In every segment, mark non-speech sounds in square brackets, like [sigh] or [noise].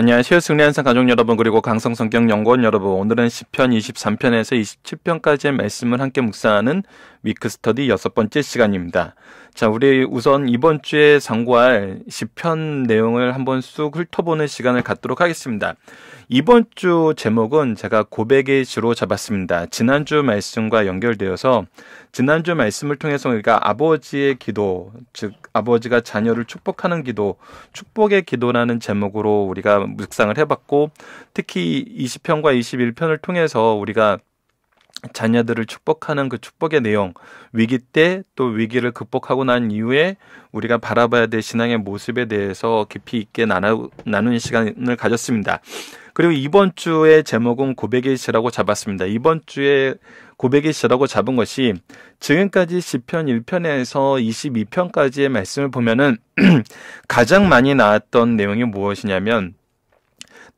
안녕하세요. 승리한상 가족 여러분 그리고 강성성경연구원 여러분 오늘은 10편 23편에서 27편까지의 말씀을 함께 묵상하는 위크 스터디 여섯 번째 시간입니다. 자, 우리 우선 이번 주에 상고할 시편 내용을 한번 쑥 훑어보는 시간을 갖도록 하겠습니다. 이번 주 제목은 제가 고백의 시로 잡았습니다. 지난주 말씀과 연결되어서 지난주 말씀을 통해서 우리가 아버지의 기도, 즉 아버지가 자녀를 축복하는 기도, 축복의 기도라는 제목으로 우리가 묵상을 해봤고 특히 20편과 21편을 통해서 우리가 자녀들을 축복하는 그 축복의 내용, 위기 때 또 위기를 극복하고 난 이후에 우리가 바라봐야 될 신앙의 모습에 대해서 깊이 있게 나누, 나누는 시간을 가졌습니다. 그리고 이번 주의 제목은 고백의 시라고 잡았습니다. 이번 주에 고백의 시라고 잡은 것이 지금까지 시편 1편에서 22편까지의 말씀을 보면은 [clears throat] 가장 많이 나왔던 내용이 무엇이냐면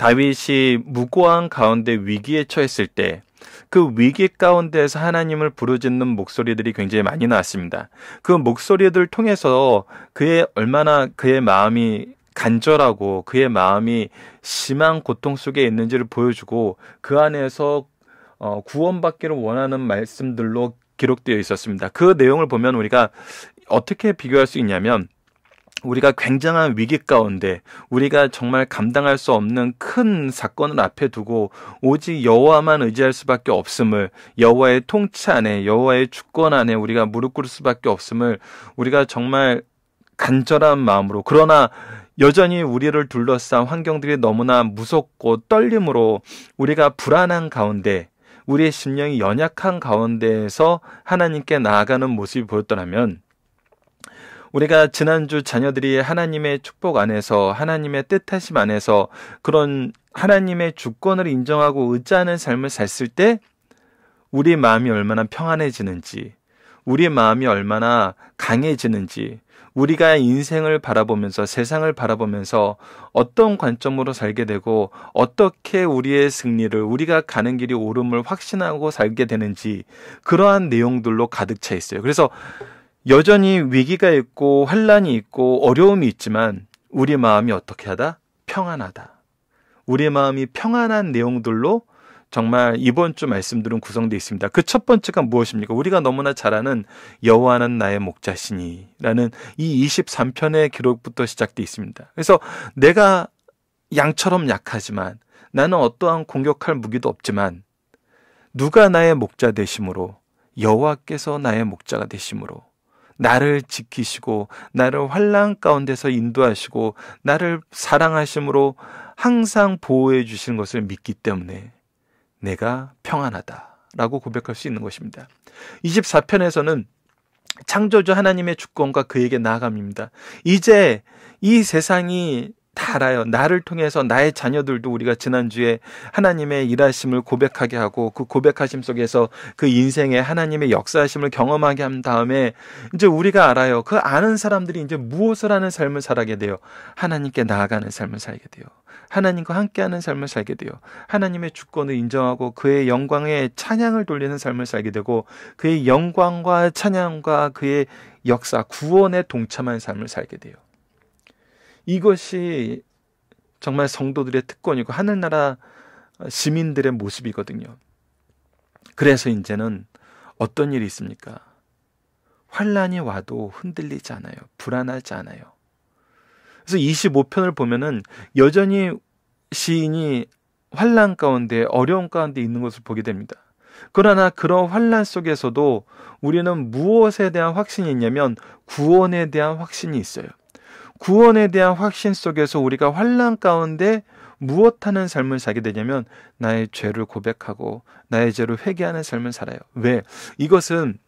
다윗이 무고한 가운데 위기에 처했을 때 그 위기 가운데에서 하나님을 부르짖는 목소리들이 굉장히 많이 나왔습니다. 그 목소리들 을 통해서 그의 얼마나 그의 마음이 간절하고 그의 마음이 심한 고통 속에 있는지를 보여주고 그 안에서 어, 구원받기를 원하는 말씀들로 기록되어 있었습니다. 그 내용을 보면 우리가 어떻게 비교할 수 있냐면 우리가 굉장한 위기 가운데 우리가 정말 감당할 수 없는 큰 사건을 앞에 두고 오직 여호와만 의지할 수밖에 없음을 여호와의 통치 안에 여호와의 주권 안에 우리가 무릎 꿇을 수밖에 없음을 우리가 정말 간절한 마음으로 그러나 여전히 우리를 둘러싼 환경들이 너무나 무섭고 떨림으로 우리가 불안한 가운데 우리의 심령이 연약한 가운데에서 하나님께 나아가는 모습이 보였더라면 우리가 지난주 자녀들이 하나님의 축복 안에서 하나님의 뜻하심 안에서 그런 하나님의 주권을 인정하고 의지하는 삶을 살때 우리 마음이 얼마나 평안해지는지 우리 마음이 얼마나 강해지는지 우리가 인생을 바라보면서 세상을 바라보면서 어떤 관점으로 살게 되고 어떻게 우리의 승리를 우리가 가는 길이 옳음을 확신하고 살게 되는지 그러한 내용들로 가득 차 있어요. 그래서 여전히 위기가 있고 환란이 있고 어려움이 있지만 우리 마음이 어떻게 하다? 평안하다. 우리 마음이 평안한 내용들로 정말 이번 주 말씀들은 구성되어 있습니다. 그 첫 번째가 무엇입니까? 우리가 너무나 잘 아는 여호와는 나의 목자시니라는 이 23편의 기록부터 시작되어 있습니다. 그래서 내가 양처럼 약하지만 나는 어떠한 공격할 무기도 없지만 누가 나의 목자 되심으로 여호와께서 나의 목자가 되심으로 나를 지키시고 나를 환란 가운데서 인도하시고 나를 사랑하심으로 항상 보호해 주시는 것을 믿기 때문에 내가 평안하다라고 고백할 수 있는 것입니다. 24편에서는 창조주 하나님의 주권과 그에게 나아갑니다. 이제 이 세상이 알아요. 나를 통해서 나의 자녀들도 우리가 지난주에 하나님의 일하심을 고백하게 하고 그 고백하심 속에서 그인생에 하나님의 역사하심을 경험하게 한 다음에 이제 우리가 알아요. 그 아는 사람들이 이제 무엇을 하는 삶을 살게 돼요. 하나님께 나아가는 삶을 살게 돼요. 하나님과 함께하는 삶을 살게 돼요. 하나님의 주권을 인정하고 그의 영광에 찬양을 돌리는 삶을 살게 되고 그의 영광과 찬양과 그의 역사, 구원에 동참한 삶을 살게 돼요. 이것이 정말 성도들의 특권이고 하늘나라 시민들의 모습이거든요. 그래서 이제는 어떤 일이 있습니까? 환란이 와도 흔들리지 않아요. 불안하지 않아요. 그래서 25편을 보면은 여전히 시인이 환란 가운데 어려운 가운데 있는 것을 보게 됩니다. 그러나 그런 환란 속에서도 우리는 무엇에 대한 확신이 있냐면 구원에 대한 확신이 있어요. 구원에 대한 확신 속에서 우리가 환란 가운데 무엇하는 삶을 살게 되냐면 나의 죄를 고백하고 나의 죄를 회개하는 삶을 살아요. 왜? 이것은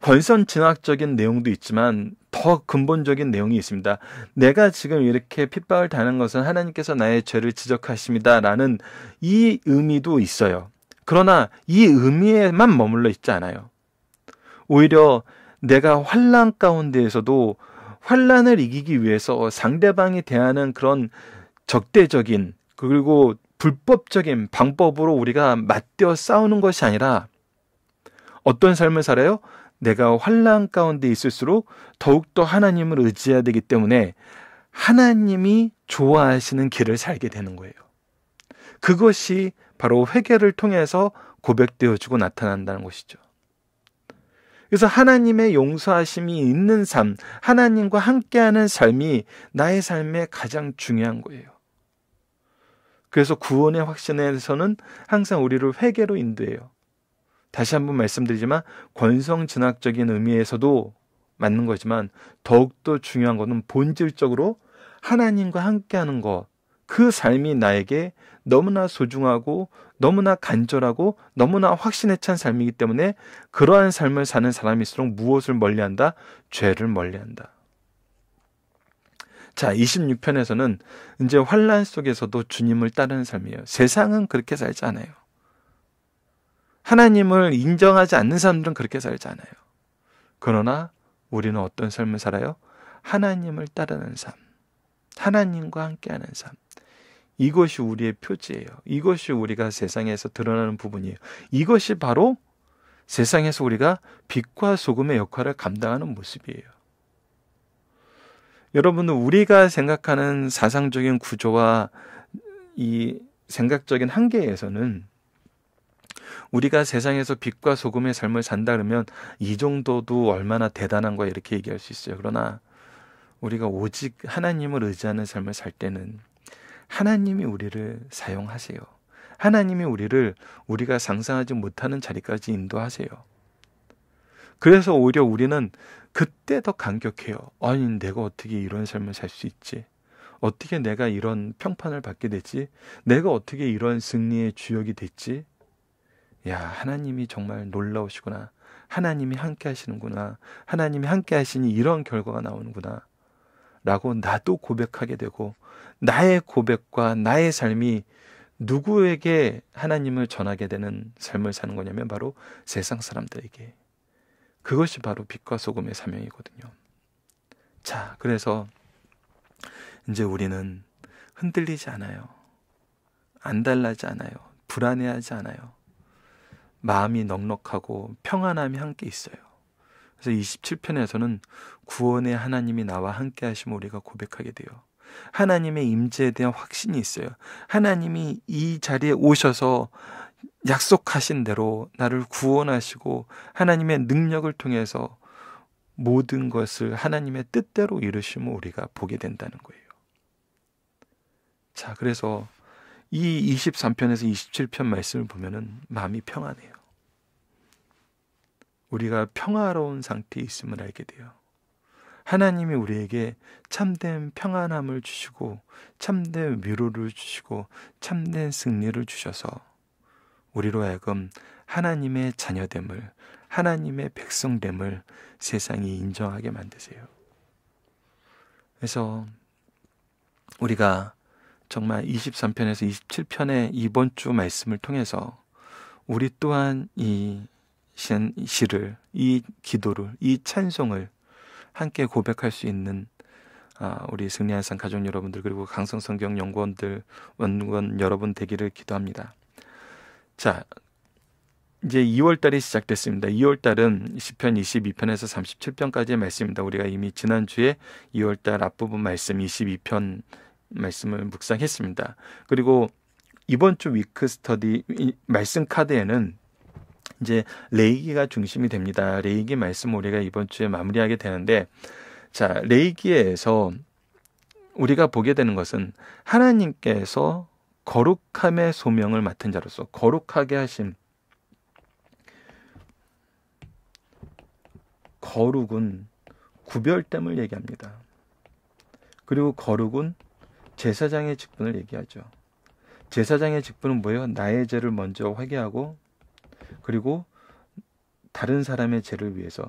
권선 진학적인 내용도 있지만 더 근본적인 내용이 있습니다. 내가 지금 이렇게 핍박을 다는 것은 하나님께서 나의 죄를 지적하십니다라는 이 의미도 있어요. 그러나 이 의미에만 머물러 있지 않아요. 오히려 내가 환란 가운데에서도 환란을 이기기 위해서 상대방이 대하는 그런 적대적인 그리고 불법적인 방법으로 우리가 맞대어 싸우는 것이 아니라 어떤 삶을 살아요? 내가 환란 가운데 있을수록 더욱더 하나님을 의지해야 되기 때문에 하나님이 좋아하시는 길을 살게 되는 거예요. 그것이 바로 회개를 통해서 고백되어지고 나타난다는 것이죠. 그래서 하나님의 용서하심이 있는 삶, 하나님과 함께하는 삶이 나의 삶에 가장 중요한 거예요. 그래서 구원의 확신에서는 항상 우리를 회개로 인도해요. 다시 한번 말씀드리지만 권성 진학적인 의미에서도 맞는 거지만 더욱더 중요한 것은 본질적으로 하나님과 함께하는 것, 그 삶이 나에게 너무나 소중하고 너무나 간절하고 너무나 확신에 찬 삶이기 때문에 그러한 삶을 사는 사람일수록 무엇을 멀리한다? 죄를 멀리한다. 자, 26편에서는 이제 환란 속에서도 주님을 따르는 삶이에요. 세상은 그렇게 살지 않아요. 하나님을 인정하지 않는 사람들은 그렇게 살지 않아요. 그러나 우리는 어떤 삶을 살아요? 하나님을 따르는 삶. 하나님과 함께하는 삶. 이것이 우리의 표지예요. 이것이 우리가 세상에서 드러나는 부분이에요. 이것이 바로 세상에서 우리가 빛과 소금의 역할을 감당하는 모습이에요. 여러분은 우리가 생각하는 사상적인 구조와 이 생각적인 한계에서는 우리가 세상에서 빛과 소금의 삶을 산다 그러면 이 정도도 얼마나 대단한 거야 이렇게 얘기할 수 있어요. 그러나 우리가 오직 하나님을 의지하는 삶을 살 때는 하나님이 우리를 사용하세요. 하나님이 우리를 우리가 상상하지 못하는 자리까지 인도하세요. 그래서 오히려 우리는 그때 더 감격해요. 아니, 내가 어떻게 이런 삶을 살 수 있지? 어떻게 내가 이런 평판을 받게 됐지 내가 어떻게 이런 승리의 주역이 됐지? 야, 하나님이 정말 놀라우시구나. 하나님이 함께 하시는구나. 하나님이 함께 하시니 이런 결과가 나오는구나. 라고 나도 고백하게 되고 나의 고백과 나의 삶이 누구에게 하나님을 전하게 되는 삶을 사는 거냐면 바로 세상 사람들에게. 그것이 바로 빛과 소금의 사명이거든요. 자, 그래서 이제 우리는 흔들리지 않아요. 안 달라지 않아요. 불안해하지 않아요. 마음이 넉넉하고 평안함이 함께 있어요. 그래서 27편에서는 구원의 하나님이 나와 함께 하심을 우리가 고백하게 돼요. 하나님의 임재에 대한 확신이 있어요. 하나님이 이 자리에 오셔서 약속하신 대로 나를 구원하시고 하나님의 능력을 통해서 모든 것을 하나님의 뜻대로 이루심을 우리가 보게 된다는 거예요. 자, 그래서 이 23편에서 27편 말씀을 보면은 마음이 평안해요. 우리가 평화로운 상태에 있음을 알게 돼요. 하나님이 우리에게 참된 평안함을 주시고 참된 위로를 주시고 참된 승리를 주셔서 우리로 하여금 하나님의 자녀됨을 하나님의 백성됨을 세상이 인정하게 만드세요. 그래서 우리가 정말 23편에서 27편의 이번 주 말씀을 통해서 우리 또한 이 시를, 이 기도를, 이 찬송을 함께 고백할 수 있는 아, 우리 승리한 산 가족 여러분들 그리고 강성 성경 연구원들 원원 여러분 되기를 기도합니다. 자, 이제 2월 달이 시작됐습니다. 2월 달은 1 0편 22편에서 37편까지의 말씀입니다. 우리가 이미 지난주에 2월 달 앞부분 말씀 22편 말씀을 묵상했습니다. 그리고 이번 주 위크 스터디 말씀 카드에는 이제 레이기가 중심이 됩니다. 레이기 말씀 우리가 이번 주에 마무리하게 되는데 자, 레이기에서 우리가 보게 되는 것은 하나님께서 거룩함의 소명을 맡은 자로서 거룩하게 하심 거룩은 구별됨을 얘기합니다. 그리고 거룩은 제사장의 직분을 얘기하죠. 제사장의 직분은 뭐예요? 나의 죄를 먼저 회개하고 그리고 다른 사람의 죄를 위해서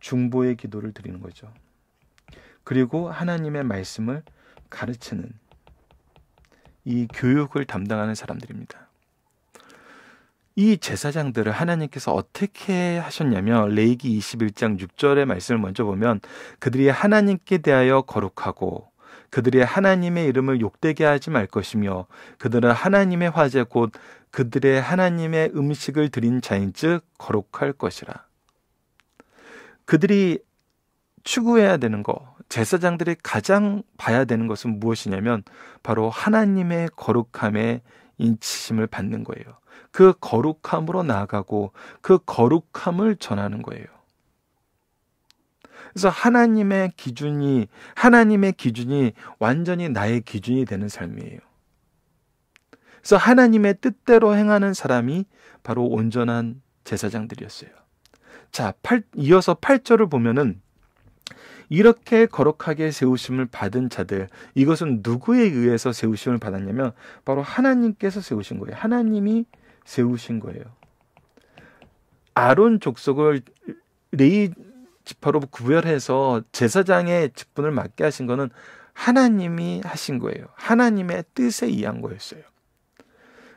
중보의 기도를 드리는 거죠. 그리고 하나님의 말씀을 가르치는 이 교육을 담당하는 사람들입니다. 이 제사장들을 하나님께서 어떻게 하셨냐면 레이기 21장 6절의 말씀을 먼저 보면 그들이 하나님께 대하여 거룩하고 그들이 하나님의 이름을 욕되게 하지 말 것이며 그들은 하나님의 화제 곧 그들의 하나님의 음식을 드린 자인즉 거룩할 것이라. 그들이 추구해야 되는 거, 제사장들이 가장 봐야 되는 것은 무엇이냐면 바로 하나님의 거룩함에 인치심을 받는 거예요. 그 거룩함으로 나아가고 그 거룩함을 전하는 거예요. 그래서 하나님의 기준이 하나님의 기준이 완전히 나의 기준이 되는 삶이에요. 그래서 하나님의 뜻대로 행하는 사람이 바로 온전한 제사장들이었어요. 자, 8, 이어서 8절을 보면은 이렇게 거룩하게 세우심을 받은 자들 이것은 누구에 의해서 세우심을 받았냐면 바로 하나님께서 세우신 거예요. 하나님이 세우신 거예요. 아론 족속을 레이 지파로 구별해서 제사장의 직분을 맡게 하신 것은 하나님이 하신 거예요. 하나님의 뜻에 의한 거였어요.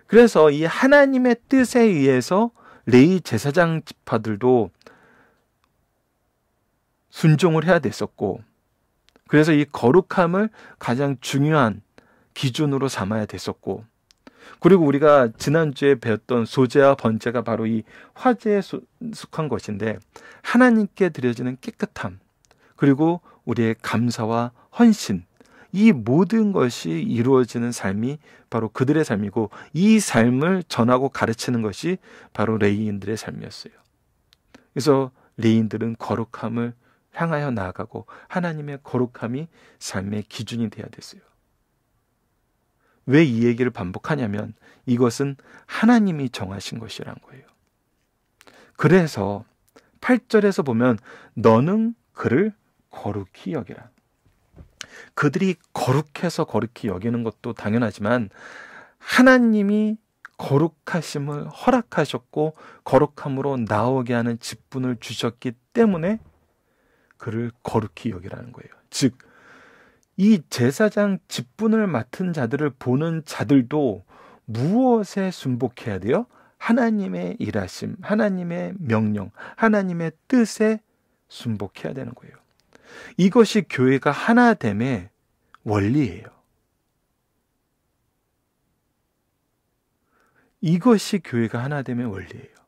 그래서 이 하나님의 뜻에 의해서 레이 제사장 집파들도 순종을 해야 됐었고, 그래서 이 거룩함을 가장 중요한 기준으로 삼아야 됐었고, 그리고 우리가 지난주에 배웠던 소재와 번제가 바로 이 화제에 속한 것인데, 하나님께 드려지는 깨끗함, 그리고 우리의 감사와 헌신, 이 모든 것이 이루어지는 삶이 바로 그들의 삶이고 이 삶을 전하고 가르치는 것이 바로 레이인들의 삶이었어요. 그래서 레이인들은 거룩함을 향하여 나아가고 하나님의 거룩함이 삶의 기준이 되어야 됐어요. 왜 이 얘기를 반복하냐면 이것은 하나님이 정하신 것이란 거예요. 그래서 8절에서 보면 너는 그를 거룩히 여기라. 그들이 거룩해서 거룩히 여기는 것도 당연하지만 하나님이 거룩하심을 허락하셨고 거룩함으로 나오게 하는 직분을 주셨기 때문에 그를 거룩히 여기라는 거예요. 즉, 이 제사장 직분을 맡은 자들을 보는 자들도 무엇에 순복해야 돼요? 하나님의 일하심, 하나님의 명령, 하나님의 뜻에 순복해야 되는 거예요. 이것이 교회가 하나됨의 원리예요. 이것이 교회가 하나됨의 원리예요.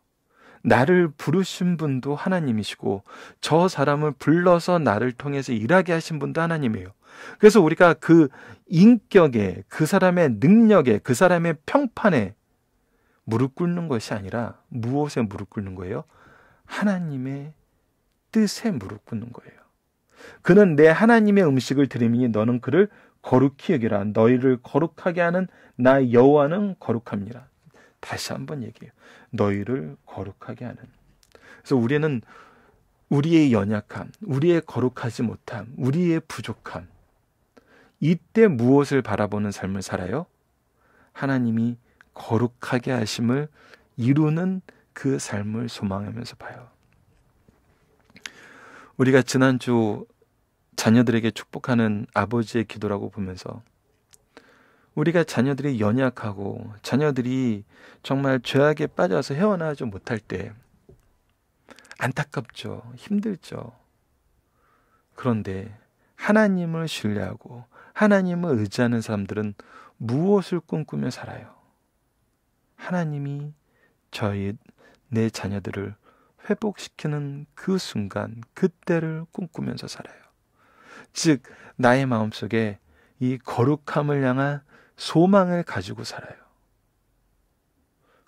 나를 부르신 분도 하나님이시고 저 사람을 불러서 나를 통해서 일하게 하신 분도 하나님이에요. 그래서 우리가 그 인격에 그 사람의 능력에 그 사람의 평판에 무릎 꿇는 것이 아니라 무엇에 무릎 꿇는 거예요? 하나님의 뜻에 무릎 꿇는 거예요. 그는 내 하나님의 음식을 드림이니 너는 그를 거룩히 여기라. 너희를 거룩하게 하는 나 여호와는 거룩합니다. 다시 한번 얘기해요. 너희를 거룩하게 하는. 그래서 우리는 우리의 연약함, 우리의 거룩하지 못함, 우리의 부족함. 이때 무엇을 바라보는 삶을 살아요? 하나님이 거룩하게 하심을 이루는 그 삶을 소망하면서 봐요. 우리가 지난주 자녀들에게 축복하는 아버지의 기도라고 보면서 우리가 자녀들이 연약하고 자녀들이 정말 죄악에 빠져서 헤어나지 못할 때 안타깝죠. 힘들죠. 그런데 하나님을 신뢰하고 하나님을 의지하는 사람들은 무엇을 꿈꾸며 살아요? 하나님이 저희 내 자녀들을 회복시키는 그 순간, 그때를 꿈꾸면서 살아요. 즉, 나의 마음속에 이 거룩함을 향한 소망을 가지고 살아요.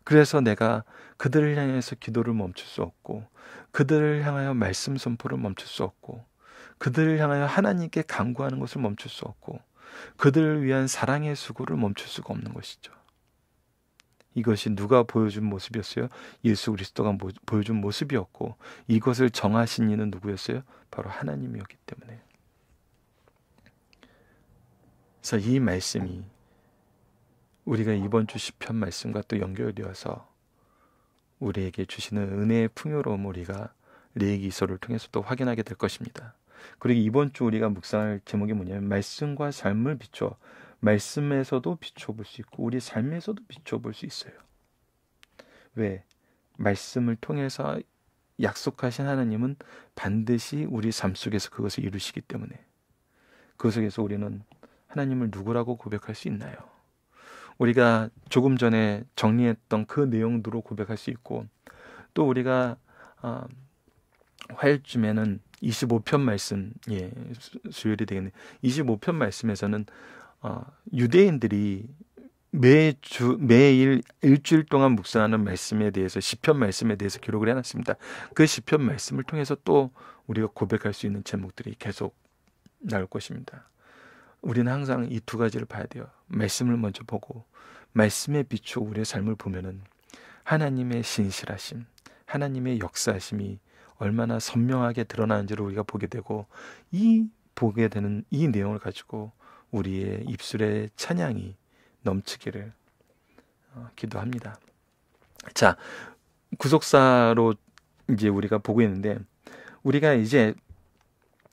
그래서 내가 그들을 향해서 기도를 멈출 수 없고, 그들을 향하여 말씀 선포를 멈출 수 없고, 그들을 향하여 하나님께 간구하는 것을 멈출 수 없고, 그들을 위한 사랑의 수고를 멈출 수가 없는 것이죠. 이것이 누가 보여준 모습이었어요? 예수 그리스도가 모, 보여준 모습이었고, 이것을 정하신 이는 누구였어요? 바로 하나님이었기 때문에. 그래서 이 말씀이 우리가 이번 주 시편 말씀과 또 연결되어서 우리에게 주시는 은혜의 풍요로움 우리가 레이기서를 통해서 또 확인하게 될 것입니다. 그리고 이번 주 우리가 묵상할 제목이 뭐냐면 말씀과 삶을 비춰 말씀에서도 비춰볼 수 있고 우리 삶에서도 비춰볼 수 있어요. 왜? 말씀을 통해서 약속하신 하나님은 반드시 우리 삶 속에서 그것을 이루시기 때문에 그 속에서 우리는 하나님을 누구라고 고백할 수 있나요? 우리가 조금 전에 정리했던 그 내용으로 고백할 수 있고 또 우리가 아, 화요일쯤에는 25편 말씀 예 수요일이 되겠네 요 25편 말씀에서는 어, 유대인들이 매주 매일 일주일 동안 묵상하는 말씀에 대해서 시편 말씀에 대해서 기록을 해놨습니다. 그 시편 말씀을 통해서 또 우리가 고백할 수 있는 제목들이 계속 나올 것입니다. 우리는 항상 이 두 가지를 봐야 돼요. 말씀을 먼저 보고 말씀에 비추어 우리의 삶을 보면은 하나님의 신실하심, 하나님의 역사심이 얼마나 선명하게 드러나는지를 우리가 보게 되고 이 보게 되는 이 내용을 가지고 우리의 입술의 찬양이 넘치기를 어, 기도합니다. 자, 구속사로 이제 우리가 보고 있는데 우리가 이제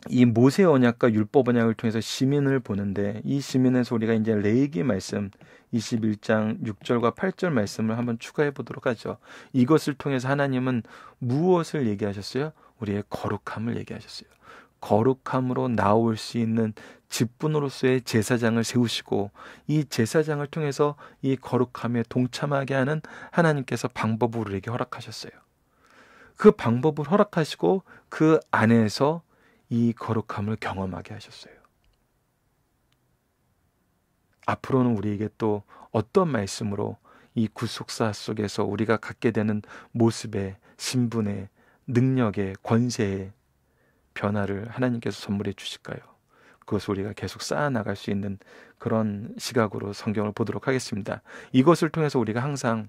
이 모세 언약과 율법 언약을 통해서 시민을 보는데 이 시민의 소리가 이제 레이기 말씀 21장 6절과 8절 말씀을 한번 추가해 보도록 하죠. 이것을 통해서 하나님은 무엇을 얘기하셨어요? 우리의 거룩함을 얘기하셨어요. 거룩함으로 나올 수 있는 직분으로서의 제사장을 세우시고 이 제사장을 통해서 이 거룩함에 동참하게 하는 하나님께서 방법을 우리에게 허락하셨어요. 그 방법을 허락하시고 그 안에서 이 거룩함을 경험하게 하셨어요. 앞으로는 우리에게 또 어떤 말씀으로 이 구속사 속에서 우리가 갖게 되는 모습의 신분의 능력의 권세의 변화를 하나님께서 선물해 주실까요? 그것을 우리가 계속 쌓아나갈 수 있는 그런 시각으로 성경을 보도록 하겠습니다. 이것을 통해서 우리가 항상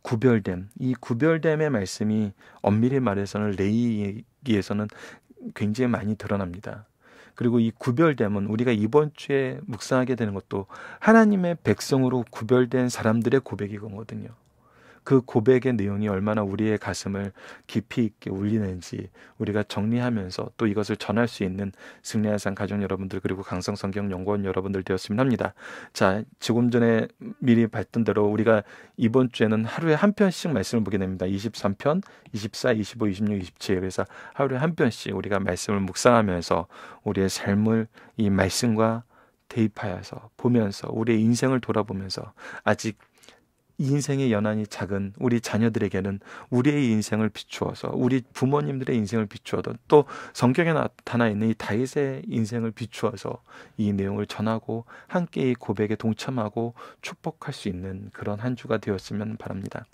구별됨, 이 구별됨의 말씀이 엄밀히 말해서는 레이기에서는 굉장히 많이 드러납니다. 그리고 이 구별됨은 우리가 이번 주에 묵상하게 되는 것도 하나님의 백성으로 구별된 사람들의 고백이거든요. 그 고백의 내용이 얼마나 우리의 가슴을 깊이 있게 울리는지 우리가 정리하면서 또 이것을 전할 수 있는 승리의 산 가정 여러분들 그리고 강성 성경 연구원 여러분들 되었으면 합니다. 자, 지금 전에 미리 봤던 대로 우리가 이번 주에는 하루에 한 편씩 말씀을 보게 됩니다. 23편, 24, 25, 26, 27. 그래서 하루에 한 편씩 우리가 말씀을 묵상하면서 우리의 삶을 이 말씀과 대입하여서 보면서 우리의 인생을 돌아보면서 아직 인생의 연한이 작은 우리 자녀들에게는 우리의 인생을 비추어서 우리 부모님들의 인생을 비추어던 또 성경에 나타나 있는 이 다윗의 인생을 비추어서 이 내용을 전하고 함께 이 고백에 동참하고 축복할 수 있는 그런 한 주가 되었으면 바랍니다.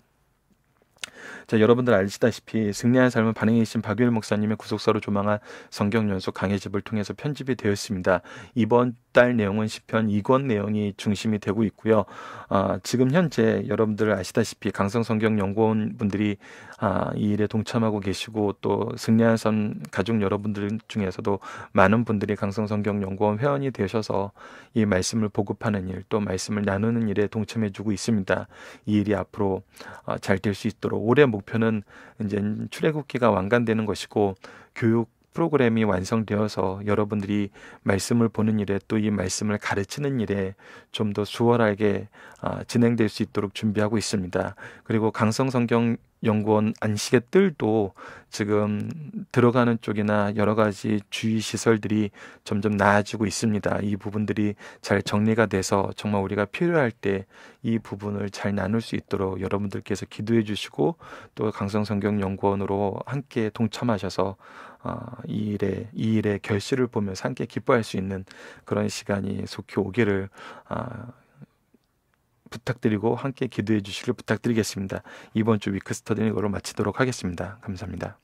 자, 여러분들 아시다시피 승리한 삶은 반응이신 박유일 목사님의 구속사로 조망한 성경 연속 강해집을 통해서 편집이 되었습니다. 이번 달 내용은 시편 2권 내용이 중심이 되고 있고요. 아, 지금 현재 여러분들 아시다시피 강성 성경 연구원 분들이 아, 이 일에 동참하고 계시고 또 승리한 삶 가족 여러분들 중에서도 많은 분들이 강성 성경 연구원 회원이 되셔서 이 말씀을 보급하는 일 또 말씀을 나누는 일에 동참해주고 있습니다. 이 일이 앞으로 아, 잘될 수 있도록 목로 올해 목표는 이제 출애굽기가 완간되는 것이고 교육 프로그램이 완성되어서 여러분들이 말씀을 보는 일에 또 이 말씀을 가르치는 일에 좀 더 수월하게 아, 진행될 수 있도록 준비하고 있습니다. 그리고 강성 성경 연구원 안식의 뜰도 지금 들어가는 쪽이나 여러 가지 주의 시설들이 점점 나아지고 있습니다. 이 부분들이 잘 정리가 돼서 정말 우리가 필요할 때 이 부분을 잘 나눌 수 있도록 여러분들께서 기도해 주시고 또 강성 성경 연구원으로 함께 동참하셔서 어, 이 일에 이 일의 결실을 보면서 함께 기뻐할 수 있는 그런 시간이 속히 오기를 아, 부탁드리고 함께 기도해 주시길 부탁드리겠습니다. 이번 주 위크스터디는 이걸로 마치도록 하겠습니다. 감사합니다.